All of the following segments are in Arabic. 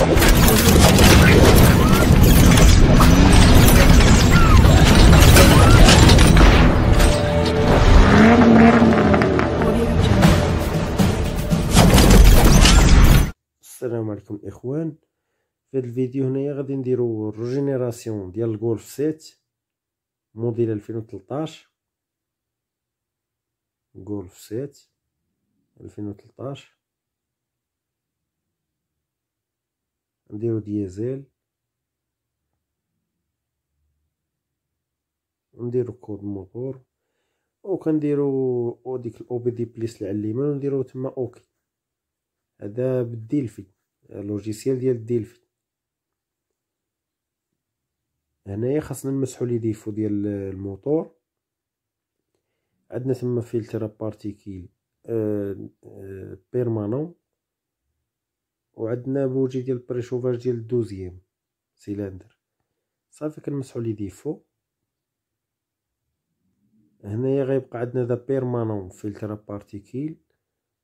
السلام عليكم اخوان في هذا الفيديو هنايا غادي نديرو روجينيراسيون ديال الجولف سيت موديل 2013 جولف سيت 2013 نديرو ديزل نديرو كود موتور وكنديرو او ديك الاو بي دي بليس العليمه ونديرو تما اوكي هذا بالديلفي لوجيسيال ديال الديلفي هنايا خاصنا نمسحو لي ديفو ديال الموتور عندنا تما فلتر بارتيكيل بيرمانون آه، آه، وعندنا موجي ديال البريشوفاج ديال الدوزيام سيلندر صافي كنمسحو لي ديفو هنايا غيبقى عندنا ذا بيرمانون فلتر بارتيكيل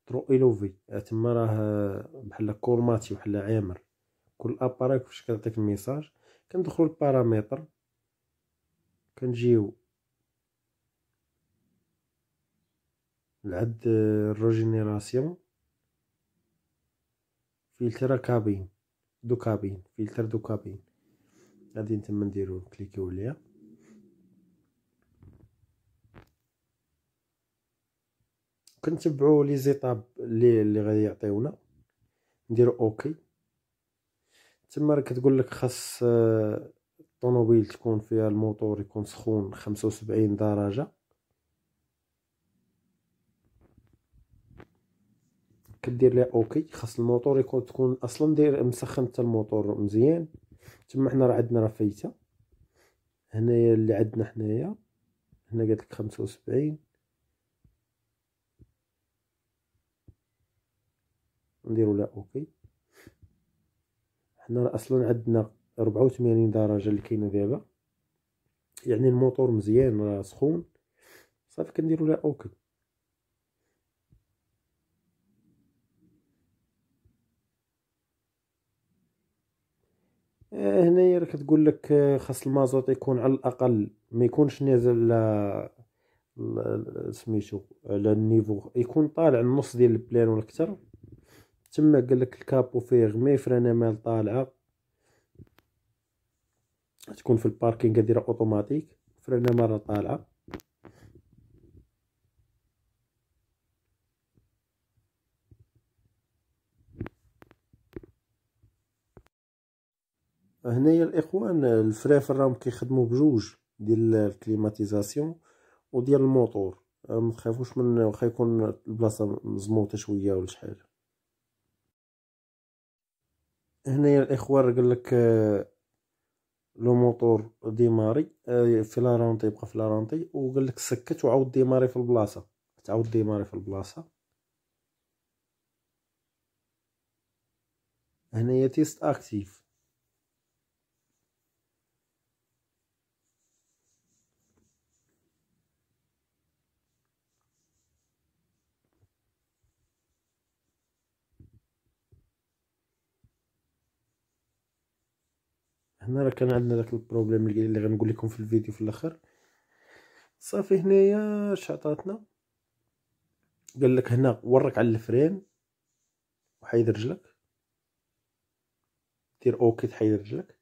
ترو الوفي آه، تما راه بحال كورماتي بحال عامر كل اباراي فاش كنعطيك الميساج كندخلو للبارامتر كنجيو لعد الروجينيراسيون فلتر كابين دو كابين فلتر دو كابين غادي نتما نديرو كليكيو عليها كنتبعو لي زيطاب لي اللي غادي يعطيونا نديرو اوكي تما راه كتقول لك خاص الطوموبيل آه، تكون فيها الموتور يكون سخون 75 درجه كدير ليها اوكي خاص الموتور يكون تكون اصلا داير مسخن حتى الموتور مزيان تما حنا راه عندنا راه فايته هنايا اللي عندنا حنايا هنا قالت لك 75 نديرو لا اوكي حنا اصلا عندنا 84 درجه اللي كاينه دابا يعني الموتور مزيان راه سخون صافي كنديرو لا اوكي هنايا راك تقول لك آه، خاص المازوط يكون على الاقل ما يكونش نازل آه، ل سميتو على النيفو يكون طالع النص ديال البلان ولا اكثر تما قال لك الكابو فيه غمي فرانه مال طالعه تكون في الباركينغ ديرها اوتوماتيك فرانه مره طالعه هنايا الاخوان الفرافر راهم كيخدموا بجوج ديال الكليماتيزاسيون وديال الموتور أه، ما تخافوش من واخا يكون البلاصه مزموطه شويه ولا شي حاجه هنايا الاخوان قال لك أه، لو موتور ديماري أه، في لا رونتي يبقى في لا رونتي وقال لك سكت وعاود ديماري في البلاصه تعاود ديماري في البلاصه هنايا تيست اكتيف هنا راه كان عندنا داك البروبليم اللي غنقول لكم في الفيديو في الاخر صافي هنايا اش عطاتنا قال لك هنا ورك على الفريم وحيد رجلك دير اوكي تحيد رجلك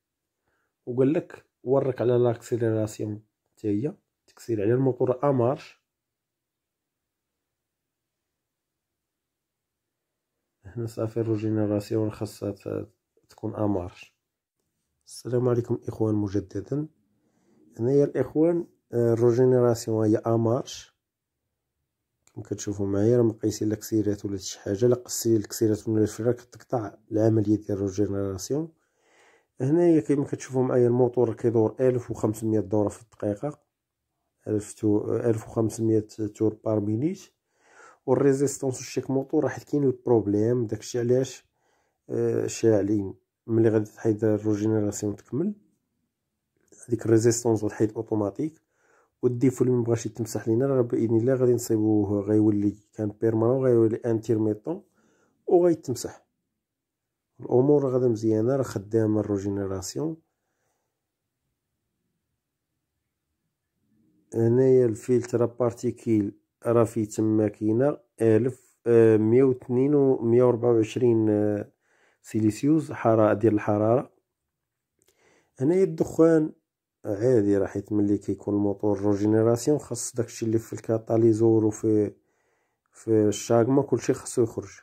وقال لك ورك على لاكسيليراسيون حتى هي تكسير على الموتور امارش هنا صافي الروجينيراسيون خاصها تكون امارش السلام عليكم اخوان مجددا هنايا الاخوان آه، الروجينيراسيون هي امارش كما كتشوفوا معايا راه مقيسين الاكسيرات ولا شي حاجه لا قصي الاكسيرات ولا الفراك تقطع العمليه ديال الروجينيراسيون هنايا كما كتشوفوا معايا الموتور كيدور 1500 دوره في الدقيقه 1500 آه، تور بار مينيت والريزيستونس الشيك موتور راح كاين البروبليم داكشي علاش آه، شاعلين ملي غادي تحيد الروجينيراسيون تكمل هذيك الريزيستونس غتحيد اوتوماتيك والديفو اللي مبغاش يتمسح لينا راه باذن الله غادي نصيبوه غيولي كان بيرمانون غيولي انتيرميتون وغيتمسح الامور غادا مزيانه راه خدامه الروجينيراسيون هنايا الفلتر بارتيكيل راه فيه تما كاينه 1000 102 آه، و 124 سيليسيوس حرارة ديال الحرارة هنايا الدخان عادي راه حيت ملي كيكون الموتور روجينيراسيون خاص داكشي اللي في الكاتاليزور وفي في الشاغما كلشي خاصو يخرج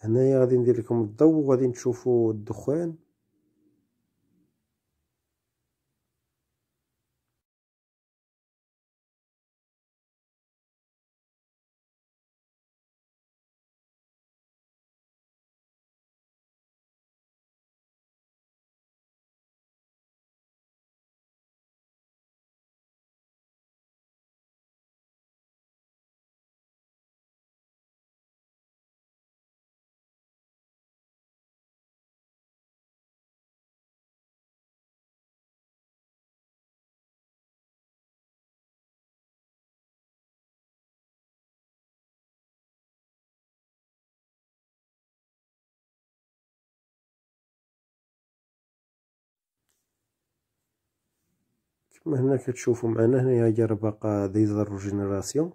هنايا غادي ندير لكم الضو وغادي تشوفوا الدخان كما هنا كتشوفوا معنا هنا هي رباقة ديزر جينيراسيون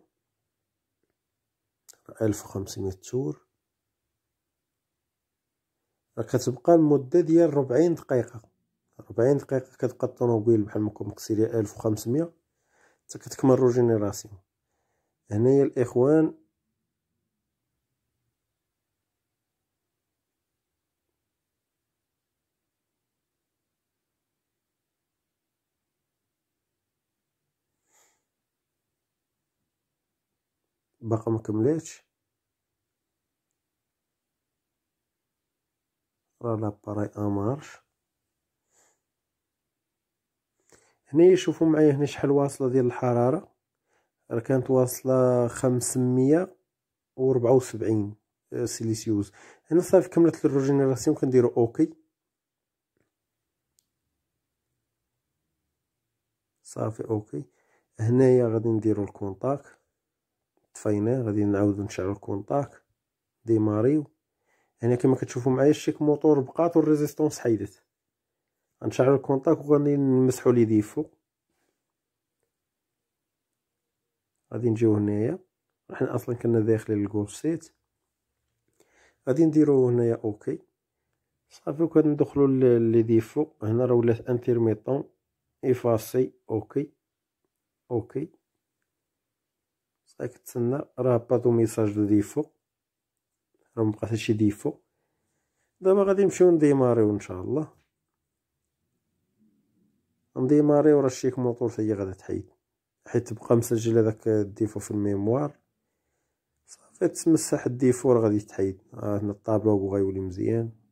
ألف وخمسمية تور كتبقى المدة ديال ربعين دقيقة ربعين دقيقة كتبقى الطونوبيل بحال ما كنقصي ليها ألف وخمسمية تا كتكمل روجينيراسيون هنايا الإخوان باقا مكملاتش راه لاباراي امارش هنايا شوفوا معايا هنا شحال واصله ديال الحراره راه كانت واصله 574 آه، سيليسيوس هنا صافي كملت الروجينيراسيون كنديرو اوكي صافي اوكي هنايا غادي نديرو الكونتاك طفيناه غادي نعاودو نشعلو الكونطاك ديماريو هنا يعني كما كتشوفو معايا الشيك موتور بقات و الريزيستونس حيدت غنشعلو الكونطاك غادي نمسحو لي ديفو غادي نجيو هنايا حنا اصلا كنا داخلين للجول غادي نديرو هنايا اوكي صافي و ندخلو لي ديفو هنا راه ولات انترميطون افاسي اوكي اوكي صافي كتسنى راه باطو ميساج دو ديفو راه مبقى حتى شي ديفو دابا غادي نمشيو نديماريو ان شاء الله نديماريو راه الشيك موتور حتى هي غادا تحيد حيت تبقى مسجل هذاك الديفو في الميموار صافي تمسح الديفو راه غادي تحيد راه هنا الطابلو غيولي مزيان